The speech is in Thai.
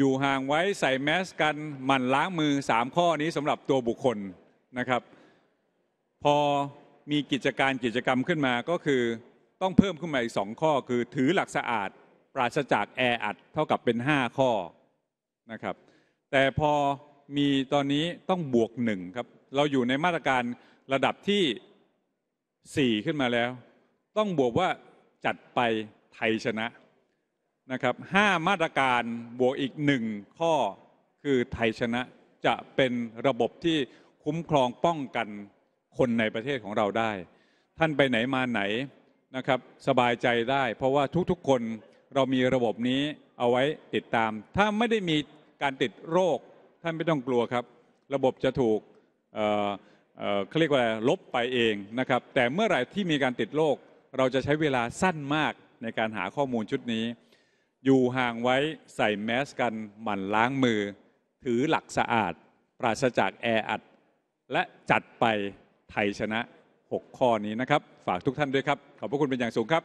อยู่ห่างไว้ใส่แมสกันหมั่นล้างมือ 3 ข้อนี้สำหรับตัวบุคคลนะครับพอมีกิจการกิจกรรมขึ้นมา ก็คือต้องเพิ่มขึ้นมาอีก 2 ข้อ คือถือหลักสะอาด ปราศจากแออัดเท่ากับเป็น 5 ข้อนะครับแต่พอมีตอนนี้ต้องบวกหนึ่งครับ เราอยู่ในมาตรการระดับที่ 4 ขึ้นมาแล้ว ต้องบวกว่าจัดไปไทยชนะนะครับห้ามาตรการบวกอีกหนึ่งข้อคือไทยชนะจะเป็นระบบที่คุ้มครองป้องกันคนในประเทศของเราได้ ท่านไปไหนมาไหน นะครับสบายใจได้ เพราะว่าทุกๆ คนเรามีระบบนี้เอาไว้ติดตาม ถ้าไม่ได้มีการติดโรคท่านไม่ต้องกลัวครับ ระบบจะถูกเขาเรียกว่าลบไปเองนะครับแต่เมื่อไหร่ที่มีการติดโรคเราจะใช้เวลาสั้นมากในการหาข้อมูลชุดนี้อยู่ห่างไว้ใส่แมสกันหมั่นล้างมือ ถือหลักสะอาดปราศจากแออัด และจัดไปไทยชนะ 6 ข้อนี้นะครับ ฝากทุกท่านด้วยครับ ขอบพระคุณเป็นอย่างสูงครับ